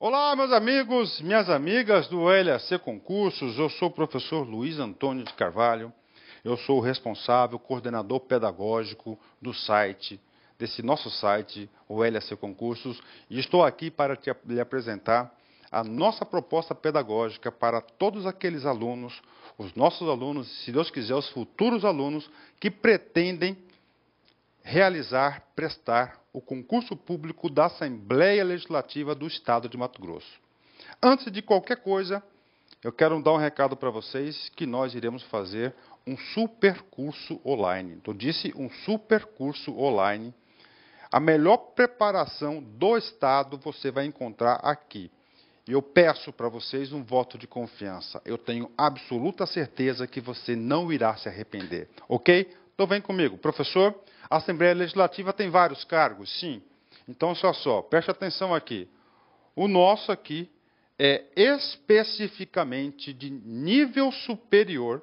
Olá, meus amigos, minhas amigas do LAC Concursos. Eu sou o professor Luiz Antônio de Carvalho. Eu sou o responsável, coordenador pedagógico do site, desse nosso site, o LAC Concursos, e estou aqui para te, lhe apresentar a nossa proposta pedagógica para todos aqueles alunos, os nossos alunos, se Deus quiser, os futuros alunos que pretendem realizar, prestar o concurso público da Assembleia Legislativa do Estado de Mato Grosso. Antes de qualquer coisa, eu quero dar um recado para vocês que nós iremos fazer um super curso online. Então, disse um super curso online. A melhor preparação do Estado você vai encontrar aqui. E eu peço para vocês um voto de confiança. Eu tenho absoluta certeza que você não irá se arrepender, ok? Então vem comigo, professor. A Assembleia Legislativa tem vários cargos, sim. Então, só só, preste atenção aqui. O nosso aqui é especificamente de nível superior,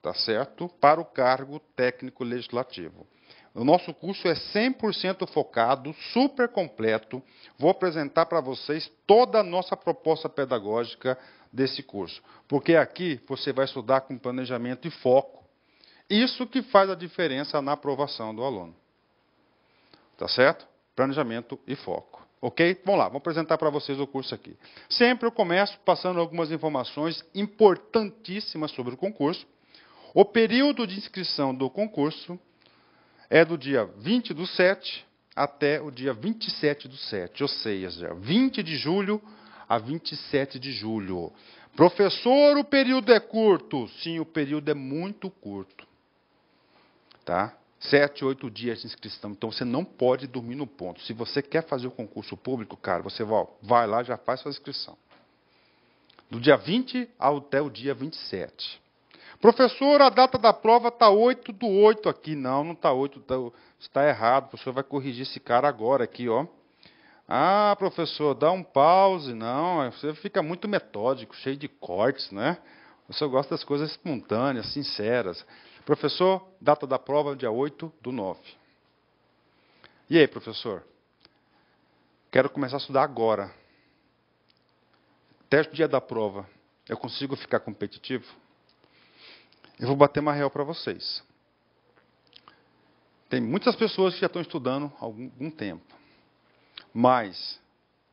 tá certo? Para o cargo técnico legislativo. O nosso curso é 100% focado, super completo. Vou apresentar para vocês toda a nossa proposta pedagógica desse curso. Porque aqui você vai estudar com planejamento e foco isso que faz a diferença na aprovação do aluno. Tá certo? Planejamento e foco. Ok? Vamos lá, vamos apresentar para vocês o curso aqui. Sempre eu começo passando algumas informações importantíssimas sobre o concurso. O período de inscrição do concurso é do dia 20 do 7 até o dia 27 do 7, ou seja, 20 de julho a 27 de julho. Professor, o período é curto? Sim, o período é muito curto. Tá? Sete, oito dias de inscrição. Então você não pode dormir no ponto. Se você quer fazer o concurso público, cara, você vai lá, já faz sua inscrição. Do dia 20 até o dia 27. Professor, a data da prova está 8 do 8 aqui. Não, não está 8, tá, está errado. O professor vai corrigir esse cara agora aqui, ó. Ah, professor, dá um pause. Não, você fica muito metódico, cheio de cortes, né? O senhor gosta das coisas espontâneas, sinceras. Professor, data da prova dia 8 do 9. E aí, professor? Quero começar a estudar agora. Teste dia da prova, eu consigo ficar competitivo? Eu vou bater uma real para vocês. Tem muitas pessoas que já estão estudando há algum tempo. Mas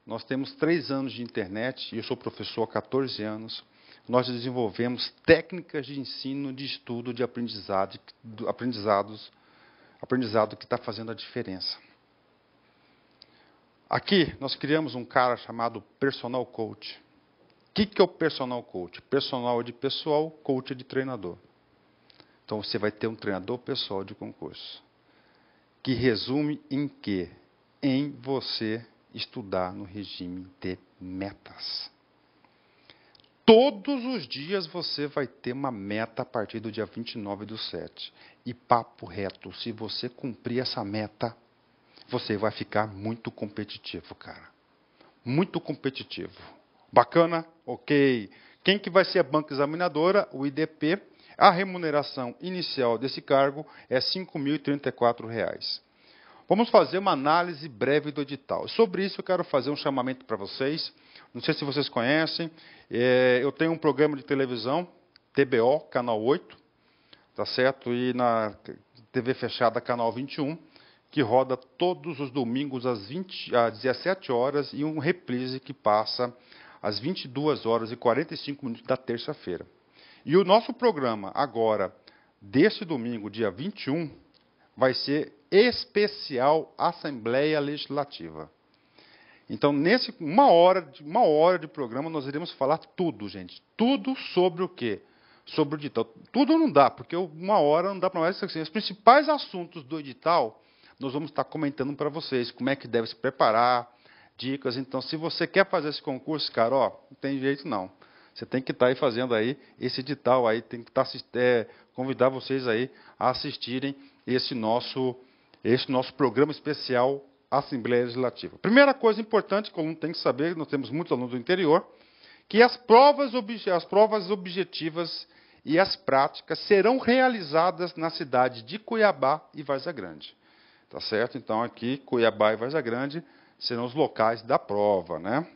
nós temos três anos de internet, e eu sou professor há 14 anos, nós desenvolvemos técnicas de ensino, de estudo, de aprendizado, aprendizados, aprendizado que está fazendo a diferença. Aqui nós criamos um cara chamado personal coach. O que, que é o personal coach? Personal é de pessoal, coach é de treinador. Então você vai ter um treinador pessoal de concurso. Que resume em quê? Em você estudar no regime de metas. Todos os dias você vai ter uma meta a partir do dia 29 do 7. E papo reto, se você cumprir essa meta, você vai ficar muito competitivo, cara. Muito competitivo. Bacana? Ok. Quem que vai ser a banca examinadora? O IDP. A remuneração inicial desse cargo é R$ 5.034. Vamos fazer uma análise breve do edital. Sobre isso, eu quero fazer um chamamento para vocês. Não sei se vocês conhecem, é, eu tenho um programa de televisão, TBO, canal 8, tá certo? E na TV fechada, canal 21, que roda todos os domingos às, 20, às 17 horas e um reprise que passa às 22 horas e 45 minutos da terça-feira. E o nosso programa agora, deste domingo, dia 21, vai ser especial Assembleia Legislativa. Então, nesse uma hora, uma hora de programa, nós iremos falar tudo, gente. Tudo sobre o quê? Sobre o edital. Tudo não dá, porque uma hora não dá para mais. Assim, os principais assuntos do edital, nós vamos estar comentando para vocês como é que deve se preparar, dicas. Então, se você quer fazer esse concurso, cara, ó, não tem jeito não. Você tem que estar tá aí fazendo aí esse edital aí, tem que estar tá é, convidar vocês aí a assistirem esse nosso este nosso programa especial Assembleia Legislativa. Primeira coisa importante que o aluno tem que saber, nós temos muitos alunos do interior, que as provas, as provas objetivas e as práticas serão realizadas na cidade de Cuiabá e Varza Grande. Tá certo? Então aqui Cuiabá e Varza Grande serão os locais da prova, né?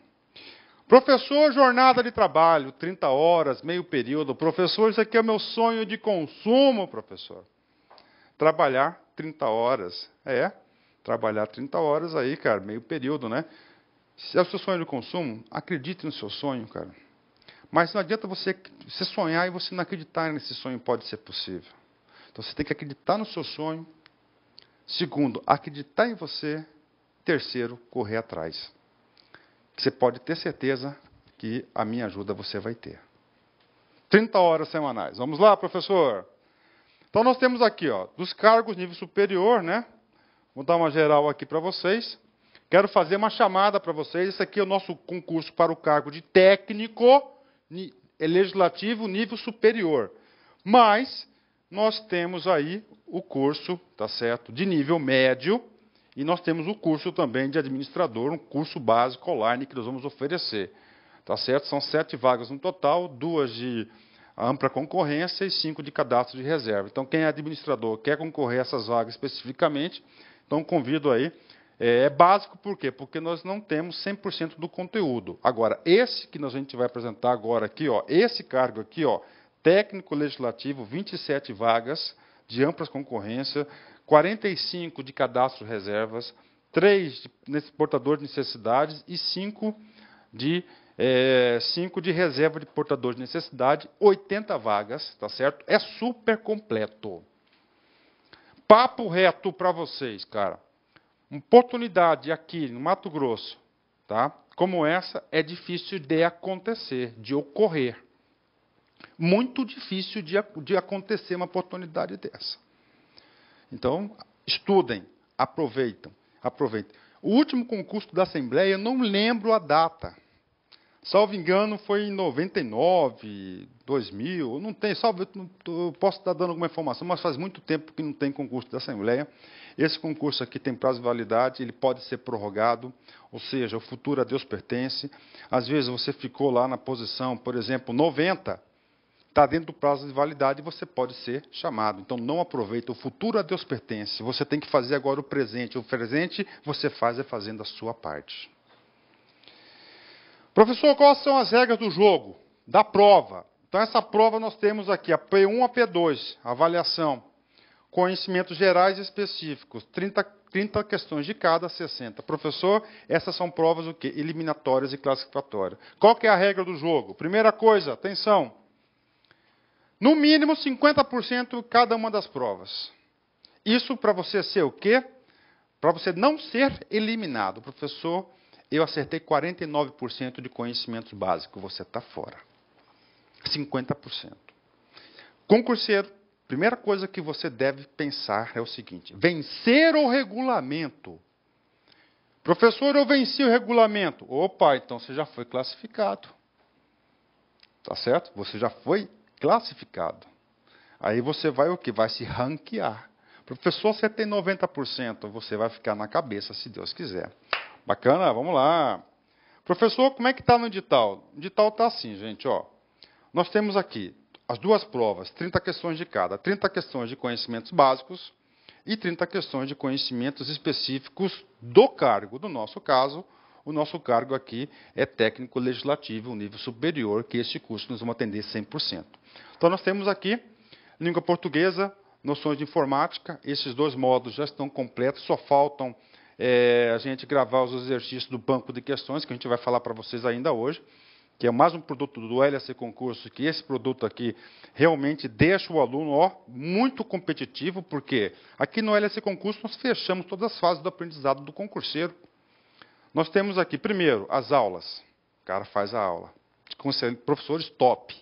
Professor, jornada de trabalho, 30 horas, meio período. Professor, isso aqui é o meu sonho de consumo, professor trabalhar 30 horas. É, trabalhar 30 horas aí, cara, meio período, né? Se é o seu sonho de consumo, acredite no seu sonho, cara. Mas não adianta você, você sonhar e você não acreditar nesse sonho pode ser possível. Então você tem que acreditar no seu sonho. Segundo, acreditar em você. Terceiro, correr atrás. Você pode ter certeza que a minha ajuda você vai ter. 30 horas semanais. Vamos lá, professor! Então nós temos aqui, ó, dos cargos nível superior, né? Vou dar uma geral aqui para vocês. Quero fazer uma chamada para vocês. Esse aqui é o nosso concurso para o cargo de técnico é, legislativo nível superior. Mas nós temos aí o curso, tá certo, de nível médio, e nós temos o curso também de administrador, um curso básico online que nós vamos oferecer. Tá certo? São sete vagas no total, duas de ampla concorrência e cinco de cadastro de reserva. Então, quem é administrador quer concorrer a essas vagas especificamente, então convido aí. É, é básico por quê? Porque nós não temos 100% do conteúdo. Agora, esse que nós a gente vai apresentar agora aqui, ó, esse cargo aqui, ó, técnico legislativo, 27 vagas de amplas concorrência, 45 de cadastro reservas, 3 de portador de necessidades e 5 de é, cinco de reserva de portador de necessidade, 80 vagas, tá certo? É super completo. Papo reto para vocês, cara. Oportunidade aqui no Mato Grosso, tá? Como essa é difícil de acontecer, de ocorrer. Muito difícil de, de acontecer uma oportunidade dessa. Então, estudem, aproveitem, aproveitem. O último concurso da Assembleia, eu não lembro a data Salvo engano, foi em 99, 2000, não tem, salvo, eu posso estar dando alguma informação, mas faz muito tempo que não tem concurso da Assembleia. Esse concurso aqui tem prazo de validade, ele pode ser prorrogado, ou seja, o futuro a Deus pertence. Às vezes você ficou lá na posição, por exemplo, 90, está dentro do prazo de validade e você pode ser chamado. Então não aproveita, o futuro a Deus pertence. Você tem que fazer agora o presente. O presente você faz é fazendo a sua parte. Professor, quais são as regras do jogo, da prova? Então, essa prova nós temos aqui a P1 a P2, avaliação, conhecimentos gerais e específicos, 30, 30 questões de cada, 60. Professor, essas são provas o quê? Eliminatórias e classificatórias. Qual que é a regra do jogo? Primeira coisa, atenção, no mínimo 50% cada uma das provas. Isso para você ser o quê? Para você não ser eliminado. Professor, eu acertei 49% de conhecimento básico, você está fora. 50%. Concurseiro, primeira coisa que você deve pensar é o seguinte: vencer o regulamento. Professor, eu venci o regulamento. Opa, então você já foi classificado. Tá certo? Você já foi classificado. Aí você vai o que? Vai se ranquear. Professor, você tem 90%, você vai ficar na cabeça, se Deus quiser. Bacana, vamos lá. Professor, como é que está no edital? O edital está assim, gente, ó. Nós temos aqui as duas provas, 30 questões de cada, 30 questões de conhecimentos básicos e 30 questões de conhecimentos específicos do cargo. No nosso caso, o nosso cargo aqui é técnico legislativo, um nível superior, que este curso nos atender 100%. Então nós temos aqui língua portuguesa, noções de informática, esses dois módulos já estão completos, só faltam é, a gente gravar os exercícios do banco de questões, que a gente vai falar para vocês ainda hoje, que é mais um produto do LSC Concurso, que esse produto aqui realmente deixa o aluno ó, muito competitivo, porque aqui no LSC Concurso nós fechamos todas as fases do aprendizado do concurseiro. Nós temos aqui, primeiro, as aulas. O cara faz a aula. Com professores top.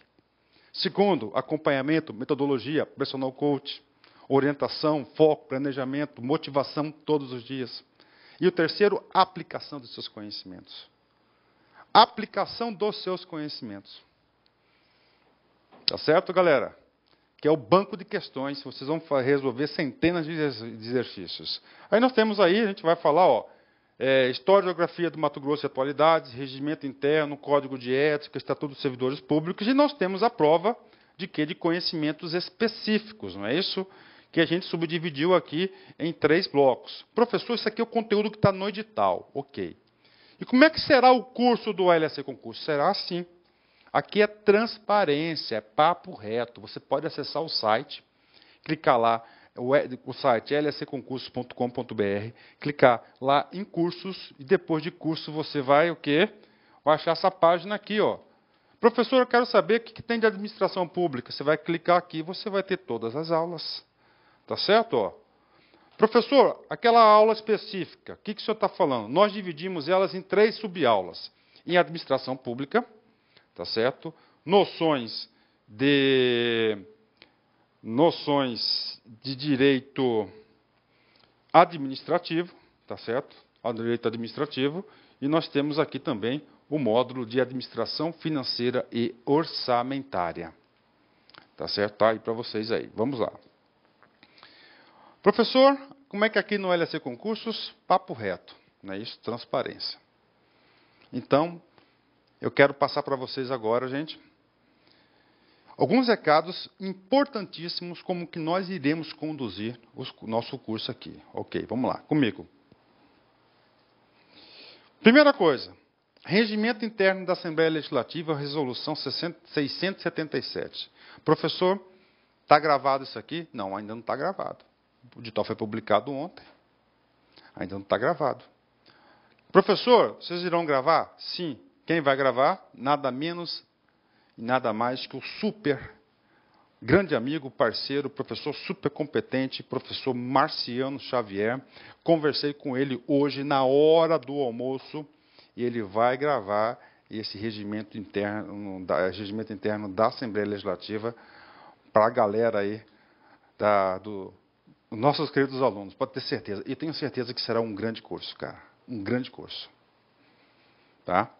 Segundo, acompanhamento, metodologia, personal coach, orientação, foco, planejamento, motivação todos os dias. E o terceiro, aplicação dos seus conhecimentos. Aplicação dos seus conhecimentos. Tá certo, galera? Que é o banco de questões, vocês vão resolver centenas de exercícios. Aí nós temos aí, a gente vai falar, ó, é, História e Geografia do Mato Grosso e Atualidades, Regimento Interno, Código de Ética, Estatuto dos Servidores Públicos, e nós temos a prova de que de conhecimentos específicos, não é isso? que a gente subdividiu aqui em três blocos. Professor, isso aqui é o conteúdo que está no edital. Ok. E como é que será o curso do LSC Concurso? Será assim. Aqui é transparência, é papo reto. Você pode acessar o site, clicar lá, o, site lsconcursos.com.br, clicar lá em cursos e depois de curso você vai o quê? Vai achar essa página aqui, ó. Professor, eu quero saber o que, tem de administração pública. Você vai clicar aqui, e você vai ter todas as aulas. Tá certo? Ó? Professor, aquela aula específica, o que, que o senhor está falando? Nós dividimos elas em três subaulas. Em administração pública, tá certo? Noções de noções de direito administrativo, tá certo? direito administrativo, e nós temos aqui também o módulo de administração financeira e orçamentária. Tá certo? Tá aí para vocês aí. Vamos lá. Professor, como é que aqui no LAC Concursos? Papo reto, não é isso? Transparência. Então, eu quero passar para vocês agora, gente, alguns recados importantíssimos como que nós iremos conduzir o nosso curso aqui. Ok, vamos lá, comigo. Primeira coisa, Regimento Interno da Assembleia Legislativa, Resolução 677. Professor, está gravado isso aqui? Não, ainda não está gravado. O edital foi publicado ontem. Ainda não está gravado. Professor, vocês irão gravar? Sim. Quem vai gravar? Nada menos e nada mais que o super grande amigo, parceiro, professor super competente, professor Marciano Xavier. Conversei com ele hoje na hora do almoço e ele vai gravar esse regimento interno, da, regimento interno da Assembleia Legislativa para a galera aí da, do, nossos queridos alunos, pode ter certeza. E tenho certeza que será um grande curso, cara. Um grande curso. Tá?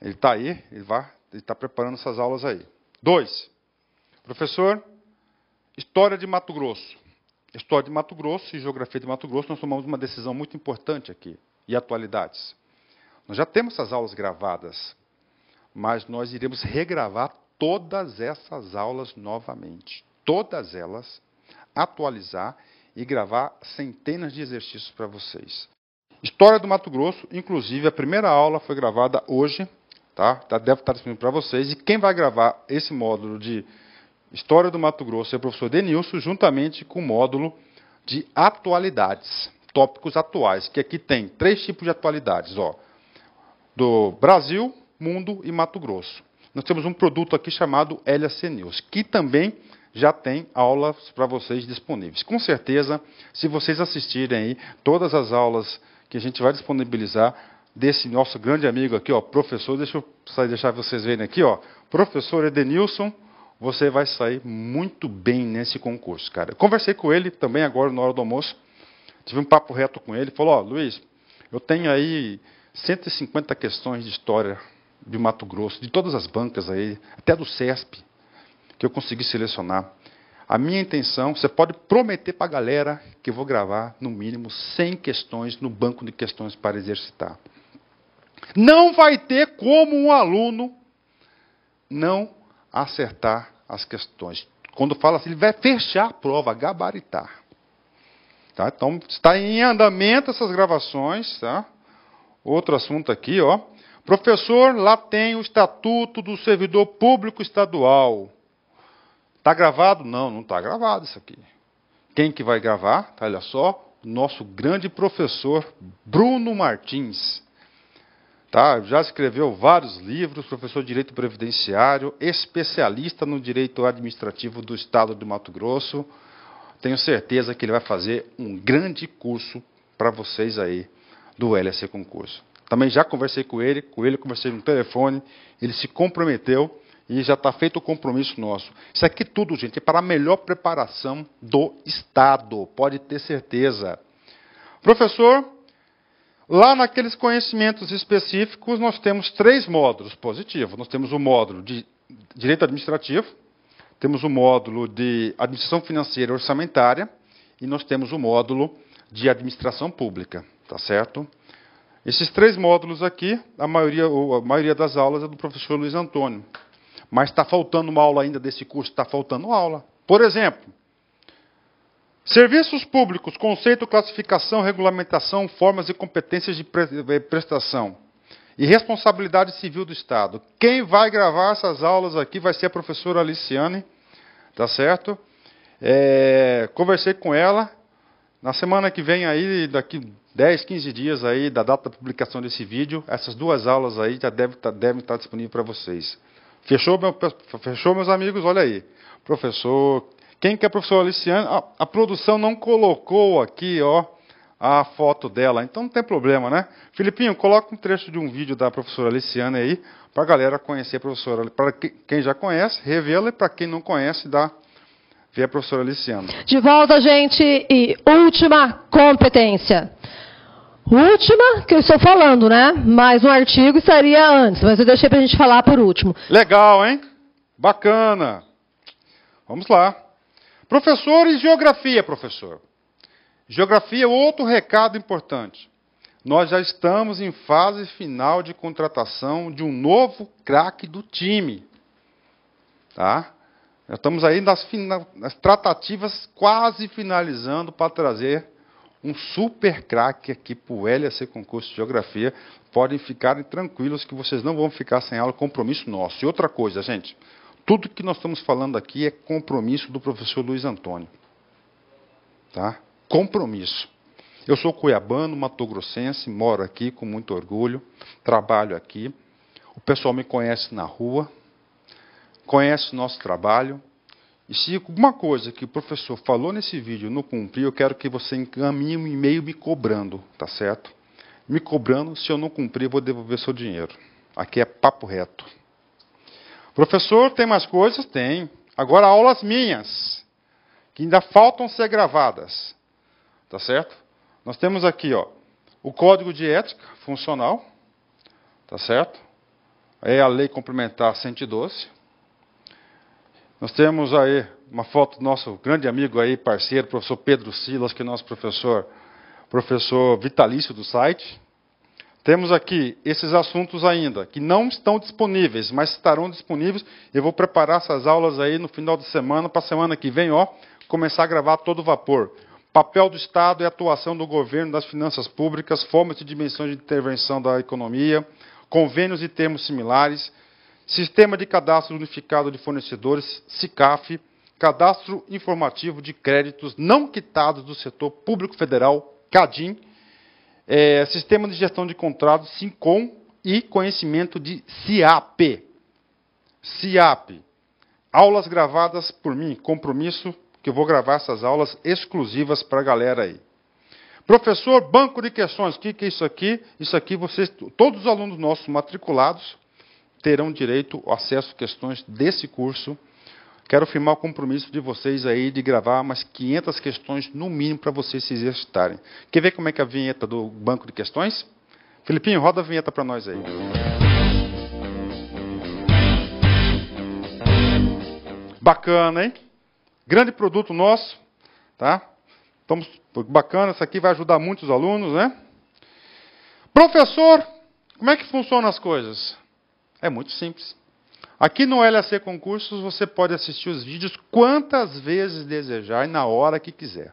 Ele está aí, ele vai, ele está preparando essas aulas aí. Dois, professor, história de Mato Grosso. História de Mato Grosso e geografia de Mato Grosso, nós tomamos uma decisão muito importante aqui. E atualidades. Nós já temos essas aulas gravadas, mas nós iremos regravar todas essas aulas novamente. Todas elas atualizar e gravar centenas de exercícios para vocês. História do Mato Grosso, inclusive a primeira aula foi gravada hoje, tá? tá deve estar tá disponível para vocês. E quem vai gravar esse módulo de História do Mato Grosso é o professor Denilson, juntamente com o módulo de atualidades, tópicos atuais, que aqui tem três tipos de atualidades, ó, do Brasil, mundo e Mato Grosso. Nós temos um produto aqui chamado LAC News, que também já tem aulas para vocês disponíveis. Com certeza, se vocês assistirem aí todas as aulas que a gente vai disponibilizar desse nosso grande amigo aqui, ó, professor, deixa eu deixar vocês verem aqui, ó, professor Edenilson, você vai sair muito bem nesse concurso, cara. Conversei com ele também agora na hora do almoço, tive um papo reto com ele, falou, ó, Luiz, eu tenho aí 150 questões de história de Mato Grosso, de todas as bancas aí, até do CESP, que eu consegui selecionar. A minha intenção, você pode prometer para a galera que eu vou gravar no mínimo 100 questões no banco de questões para exercitar. Não vai ter como um aluno não acertar as questões. Quando fala assim, ele vai fechar a prova, gabaritar. Tá? Então, está em andamento essas gravações. Tá? Outro assunto aqui, ó. Professor, lá tem o Estatuto do Servidor Público Estadual. Está gravado? Não, não está gravado isso aqui. Quem que vai gravar? Tá, olha só, nosso grande professor Bruno Martins. Tá, já escreveu vários livros, professor de direito previdenciário, especialista no direito administrativo do estado de Mato Grosso. Tenho certeza que ele vai fazer um grande curso para vocês aí do LSC Concurso. Também já conversei com ele, com ele conversei no telefone, ele se comprometeu e já está feito o compromisso nosso. Isso aqui tudo, gente, é para a melhor preparação do Estado, pode ter certeza. Professor, lá naqueles conhecimentos específicos, nós temos três módulos positivos. Nós temos o módulo de direito administrativo, temos o módulo de administração financeira e orçamentária, e nós temos o módulo de administração pública, tá certo? Esses três módulos aqui, a maioria, a maioria das aulas é do professor Luiz Antônio. Mas está faltando uma aula ainda desse curso, está faltando aula. Por exemplo, serviços públicos, conceito, classificação, regulamentação, formas e competências de eh, prestação. E responsabilidade civil do Estado. Quem vai gravar essas aulas aqui vai ser a professora Aliciane, tá certo? É, conversei com ela. Na semana que vem aí, daqui 10, 15 dias aí da data da publicação desse vídeo, essas duas aulas aí já devem, tá, devem estar tá disponíveis para vocês. Fechou, meu, fechou meus amigos? Olha aí. Professor. Quem que é a professora Aliciane? A, a produção não colocou aqui, ó, a foto dela. Então não tem problema, né? Filipinho, coloca um trecho de um vídeo da professora Aliciane aí, para a galera conhecer a professora. Para quem já conhece, revê-la e para quem não conhece, dá ver a professora Aliciane. De volta, gente, e última competência última que eu estou falando, né? Mais um artigo estaria antes, mas eu deixei para a gente falar por último. Legal, hein? Bacana. Vamos lá. Professores, geografia, professor. Geografia é outro recado importante. Nós já estamos em fase final de contratação de um novo craque do time. Tá? Já estamos aí nas, nas tratativas quase finalizando para trazer um super craque aqui para o LAC Concurso de Geografia. Podem ficar tranquilos que vocês não vão ficar sem aula, compromisso nosso. E outra coisa, gente, tudo que nós estamos falando aqui é compromisso do professor Luiz Antônio. Tá? Compromisso. Eu sou cuiabano, matogrossense, moro aqui com muito orgulho, trabalho aqui. O pessoal me conhece na rua, conhece o nosso trabalho, e se alguma coisa que o professor falou nesse vídeo não cumprir, eu quero que você encaminhe um e-mail me cobrando, tá certo? Me cobrando, se eu não cumprir, eu vou devolver seu dinheiro. Aqui é papo reto. Professor, tem mais coisas? Tem. Agora aulas minhas, que ainda faltam ser gravadas. Tá certo? Nós temos aqui, ó, o código de ética funcional, tá certo? É a lei complementar 112 nós temos aí uma foto do nosso grande amigo aí, parceiro, professor Pedro Silas, que é nosso professor, professor vitalício do site. Temos aqui esses assuntos ainda, que não estão disponíveis, mas estarão disponíveis. Eu vou preparar essas aulas aí no final de semana, para a semana que vem, ó, começar a gravar todo vapor. Papel do Estado e é atuação do governo das finanças públicas, formas e dimensões de intervenção da economia, convênios e termos similares, Sistema de Cadastro Unificado de Fornecedores, SICAF, Cadastro Informativo de Créditos Não Quitados do Setor Público Federal, CADIM, é, Sistema de Gestão de Contratos, SINCOM, e conhecimento de CIAP. CIAP. Aulas gravadas por mim, compromisso que eu vou gravar essas aulas exclusivas para a galera aí. Professor, banco de questões, o que, que é isso aqui? Isso aqui vocês, todos os alunos nossos matriculados, terão direito ao acesso a questões desse curso. Quero firmar o compromisso de vocês aí de gravar umas 500 questões no mínimo para vocês se exercitarem. Quer ver como é que é a vinheta do banco de questões? Felipinho, roda a vinheta para nós aí. Bacana, hein? Grande produto nosso, tá? Estamos bacana, isso aqui vai ajudar muitos alunos, né? Professor, como é que funcionam as coisas? É muito simples. Aqui no LAC Concursos você pode assistir os vídeos quantas vezes desejar e na hora que quiser.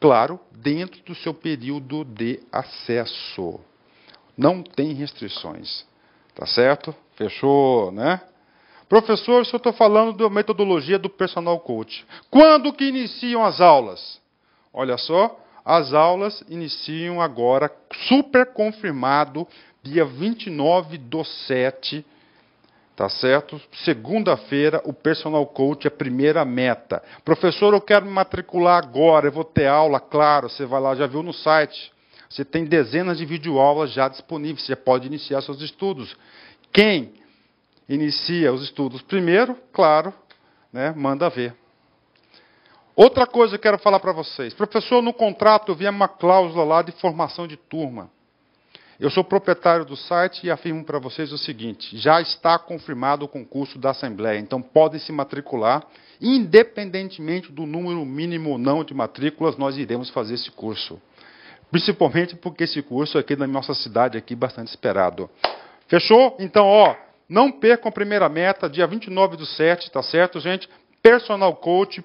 Claro, dentro do seu período de acesso. Não tem restrições. Tá certo? Fechou, né? Professor, se eu estou falando da metodologia do personal coach. Quando que iniciam as aulas? Olha só, as aulas iniciam agora, super confirmado, dia 29 do 7, tá certo? Segunda-feira, o personal coach é a primeira meta. Professor, eu quero me matricular agora, eu vou ter aula, claro, você vai lá, já viu no site. Você tem dezenas de videoaulas já disponíveis, você pode iniciar seus estudos. Quem inicia os estudos primeiro, claro, né, manda ver. Outra coisa que eu quero falar para vocês. Professor, no contrato eu vi uma cláusula lá de formação de turma. Eu sou proprietário do site e afirmo para vocês o seguinte: já está confirmado o concurso da Assembleia, então podem se matricular, independentemente do número mínimo ou não de matrículas, nós iremos fazer esse curso. Principalmente porque esse curso é aqui na nossa cidade aqui bastante esperado. Fechou? Então, ó, não percam a primeira meta, dia 29 do 7, tá certo, gente? Personal Coach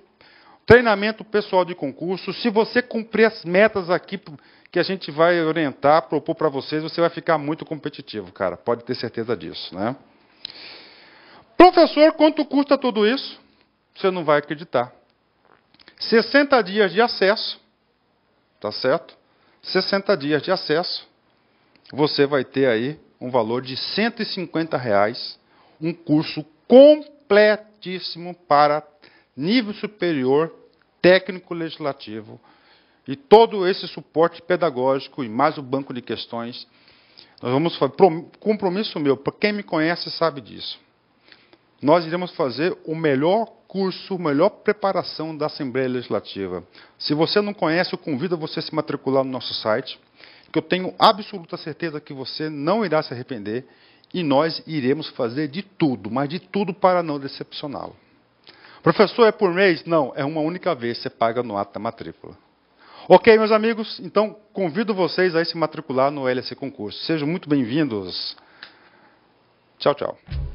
treinamento pessoal de concurso. Se você cumprir as metas aqui que a gente vai orientar, propor para vocês, você vai ficar muito competitivo, cara. Pode ter certeza disso, né? Professor, quanto custa tudo isso? Você não vai acreditar. 60 dias de acesso, tá certo? 60 dias de acesso, você vai ter aí um valor de 150 reais, um curso completíssimo para nível superior técnico-legislativo e todo esse suporte pedagógico e mais o banco de questões. Nós vamos fazer, compromisso meu, para quem me conhece sabe disso. Nós iremos fazer o melhor curso, melhor preparação da Assembleia Legislativa. Se você não conhece, eu convido você a se matricular no nosso site, que eu tenho absoluta certeza que você não irá se arrepender e nós iremos fazer de tudo, mas de tudo para não decepcioná-lo. Professor, é por mês? Não, é uma única vez, você paga no ato da matrícula. Ok, meus amigos, então convido vocês a se matricular no LSC Concurso. Sejam muito bem-vindos. Tchau, tchau.